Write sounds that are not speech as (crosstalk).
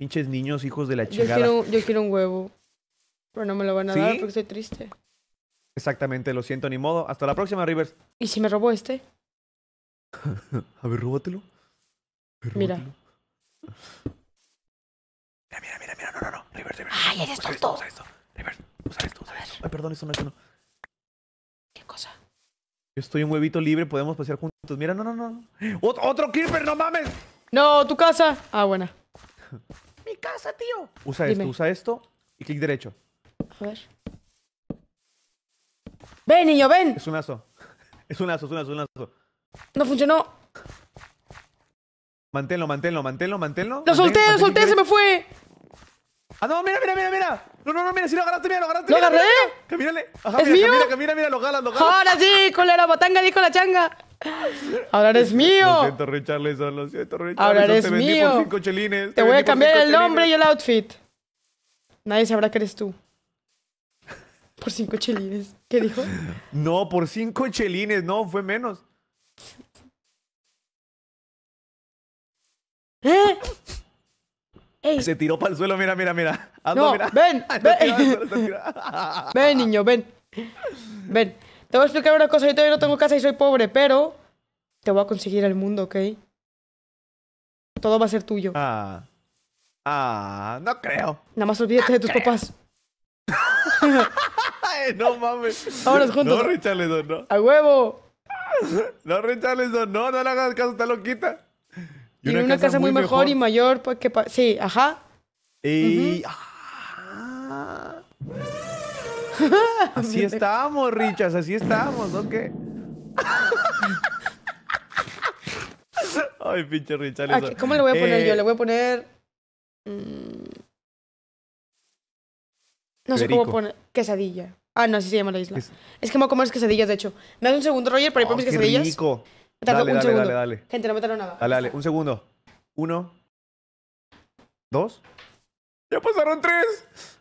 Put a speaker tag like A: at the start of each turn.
A: Pinches niños, hijos de la chingada. Yo
B: quiero, un huevo, pero no me lo van a dar porque estoy triste.
A: Exactamente, lo siento, ni modo. Hasta la próxima, Rivers.
B: ¿Y si me robó este?
A: (laughs) a ver, róbatelo. mira. Mira, mira, mira, mira, no, no, no. Rivers, Rivers. Ay, eres tonto. Usa esto, usa esto. Rivers, usa esto, usa esto. Ay, perdón, esto no, esto no. ¿Qué cosa? Yo estoy un huevito libre, podemos pasear juntos. Mira, no, no, no.
B: otro creeper, no mames. No, tu casa. Ah, buena.
A: (laughs) casa, tío. Usa esto, usa esto y clic derecho. Ven, niño, ven. (laughs) Es un lazo. Es un lazo, es un lazo, No funcionó. Manténlo, manténlo, manténlo, manténlo. ¡Lo solté, lo solté! ¡Se me fue! ¡Ah, no! ¡Mira, mira, mira, mira! No, no, no, mira, si lo agarraste, mira, lo agarraste. ¿Lo agarré? ¿Es mira, mío? mira, lo lo Ahora sí,
B: con la batanga, dijo la changa. (laughs)
A: Ahora eres mío. siento, Ahora eres te mío. Te, voy a cambiar el nombre
B: y el outfit. Nadie sabrá que eres tú. Por cinco chelines. ¿Qué dijo?
A: No, por cinco chelines. No, fue menos. ¿Eh? Se tiró para el suelo, mira, mira, mira. Ah, mira. Ven, (laughs)
B: ah, ven. ven, niño, ven. Ven. Te voy a explicar una cosa, yo todavía no tengo casa y soy pobre, pero te voy a conseguir el mundo, ¿ok? Todo va a ser tuyo. Ah.
A: Ah, no creo.
B: Nada más olvídate de tus papás.
A: (laughs) no mames. Ahora juntos. No, Richard, no. ¡A huevo! No, Richarlison, no, no le hagas caso, está loquita. Y Tiene una, casa, muy mejor, y
B: mayor pues, que... Sí, ajá.
A: Y... (laughs) Así estábamos, Richas, así estábamos, ¿no qué? Ay, pinche Richard. ¿Cómo le voy a poner yo? Eh, le voy
B: a poner. Mm,
A: no sé cómo poner.
B: Quesadilla. Ah, no, así se llama la isla. Es, que me voy a comer quesadillas, de hecho. ¿Me das un segundo, Roger, para ir por mis quesadillas? Rico. Dale, dale, dale, Gente, no me tardo nada.
A: Dale, dale. Un segundo. Uno. Dos.
B: ¡Ya pasaron tres!